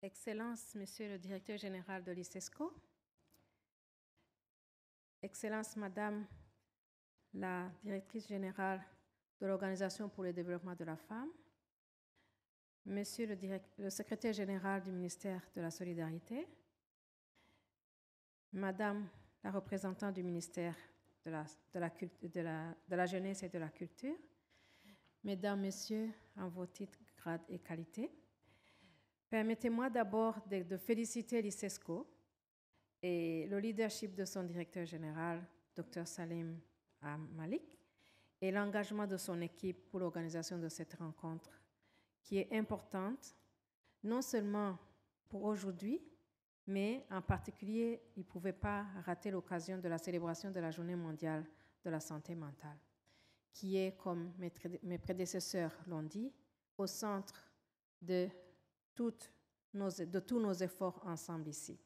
Excellences, Monsieur le Directeur général de l'ICESCO, e Excellence, Madame la Directrice générale de l'Organisation pour le développement de la femme, Monsieur le, Secrétaire général du ministère de la Solidarité, Madame la représentante du ministère de la, de la Jeunesse et de la Culture, Mesdames, Messieurs, en vos titres, grades et qualités, Permettez-moi d'abord de, féliciter l'ICESCO et le leadership de son directeur général, Dr Salim Malik, et l'engagement de son équipe pour l'organisation de cette rencontre, qui est importante, non seulement pour aujourd'hui, mais en particulier, il ne pouvait pas rater l'occasion de la célébration de la Journée mondiale de la santé mentale, qui est, comme mes prédécesseurs l'ont dit, au centre de toutes de tous nos efforts ensemble ici.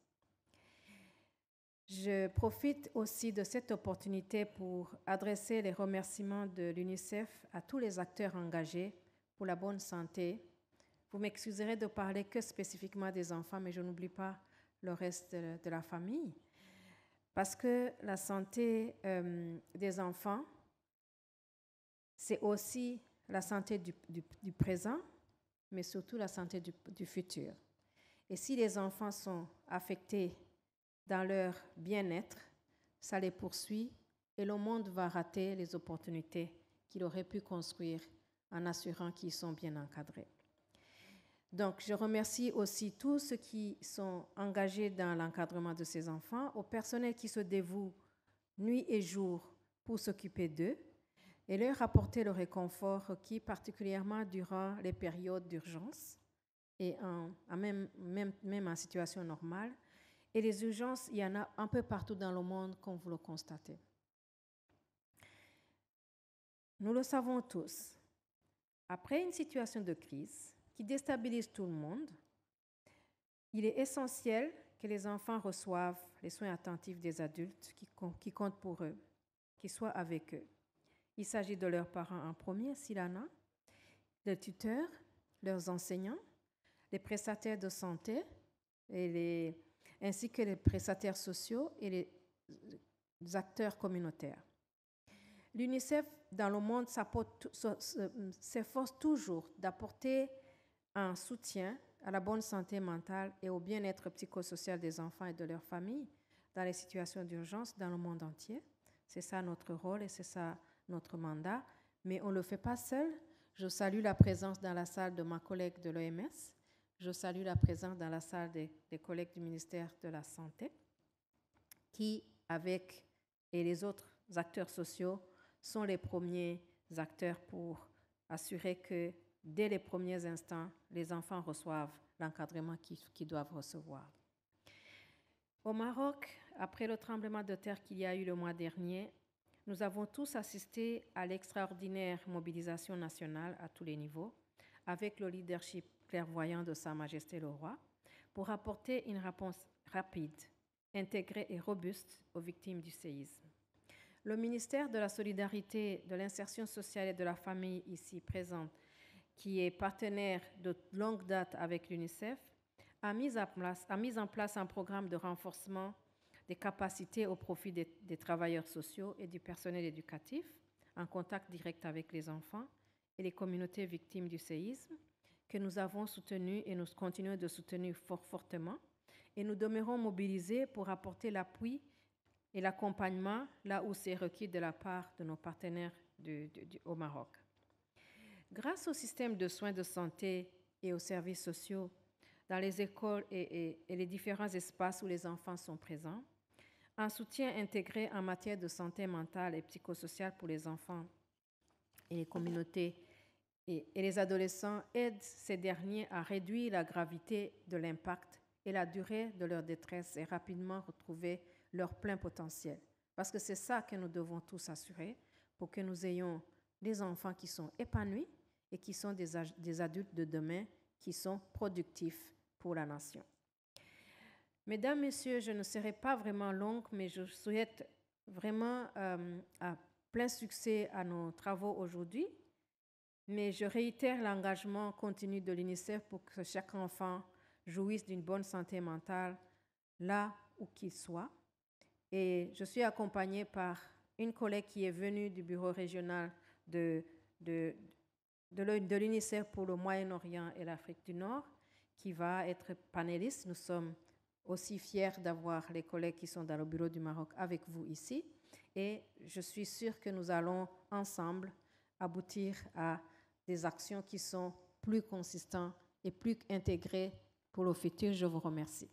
Je profite aussi de cette opportunité pour adresser les remerciements de l'UNICEF à tous les acteurs engagés pour la bonne santé. Vous m'excuserez de parler que spécifiquement des enfants, mais je n'oublie pas le reste de la famille, parce que la santé euh, des enfants, c'est aussi la santé du présent, mais surtout la santé du, futur. Et si les enfants sont affectés dans leur bien-être, ça les poursuit et le monde va rater les opportunités qu'il aurait pu construire en assurant qu'ils sont bien encadrés. Donc, je remercie aussi tous ceux qui sont engagés dans l'encadrement de ces enfants, au personnel qui se dévoue nuit et jour pour s'occuper d'eux, et leur apporter le réconfort requis particulièrement durant les périodes d'urgence et même, même, même, en situation normale. Et les urgences, il y en a un peu partout dans le monde, comme vous le constatez. Nous le savons tous. Après une situation de crise qui déstabilise tout le monde, il est essentiel que les enfants reçoivent les soins attentifs des adultes qui, qui comptent pour eux, qui soient avec eux. Il s'agit de leurs parents en premier, s'il en tuteurs, leurs enseignants, les prestataires de santé, et les, ainsi que les prestataires sociaux et les acteurs communautaires. L'UNICEF dans le monde s'efforce toujours d'apporter un soutien à la bonne santé mentale et au bien-être psychosocial des enfants et de leurs familles dans les situations d'urgence dans le monde entier. C'est ça notre rôle et c'est ça notre mandat, mais on ne le fait pas seul. Je salue la présence dans la salle de ma collègue de l'OMS. Je salue la présence dans la salle des, collègues du ministère de la Santé, qui, avec et les autres acteurs sociaux, sont les premiers acteurs pour assurer que dès les premiers instants, les enfants reçoivent l'encadrement qu'ils doivent recevoir. Au Maroc, après le tremblement de terre qu'il y a eu le mois dernier, nous avons tous assisté à l'extraordinaire mobilisation nationale à tous les niveaux, avec le leadership clairvoyant de Sa Majesté le Roi, pour apporter une réponse rapide, intégrée et robuste aux victimes du séisme. Le ministère de la Solidarité, de l'Insertion sociale et de la Famille ici présente, qui est partenaire de longue date avec l'UNICEF, a mis, place, a mis en place un programme de renforcement des capacités au profit des, travailleurs sociaux et du personnel éducatif en contact direct avec les enfants et les communautés victimes du séisme, que nous avons soutenu et nous continuons de soutenir fort fortement, et nous demeurons mobilisés pour apporter l'appui et l'accompagnement là où c'est requis de la part de nos partenaires au Maroc. Grâce au système de soins de santé et aux services sociaux, dans les écoles et les différents espaces où les enfants sont présents, un soutien intégré en matière de santé mentale et psychosociale pour les enfants et les communautés et, les adolescents aide ces derniers à réduire la gravité de l'impact et la durée de leur détresse et rapidement retrouver leur plein potentiel. Parce que c'est ça que nous devons tous assurer pour que nous ayons des enfants qui sont épanouis et qui sont des adultes de demain qui sont productifs pour la nation. Mesdames, Messieurs, je ne serai pas vraiment longue, mais je souhaite vraiment euh, à plein succès à nos travaux aujourd'hui. Mais je réitère l'engagement continu de l'UNICEF pour que chaque enfant jouisse d'une bonne santé mentale, là où qu'il soit. Et je suis accompagnée par une collègue qui est venue du bureau régional de, de, de l'UNICEF pour le Moyen-Orient et l'Afrique du Nord, qui va être panéliste. Nous sommes aussi fière d'avoir les collègues qui sont dans le bureau du Maroc avec vous ici. Et je suis sûre que nous allons ensemble aboutir à des actions qui sont plus consistantes et plus intégrées pour le futur. Je vous remercie.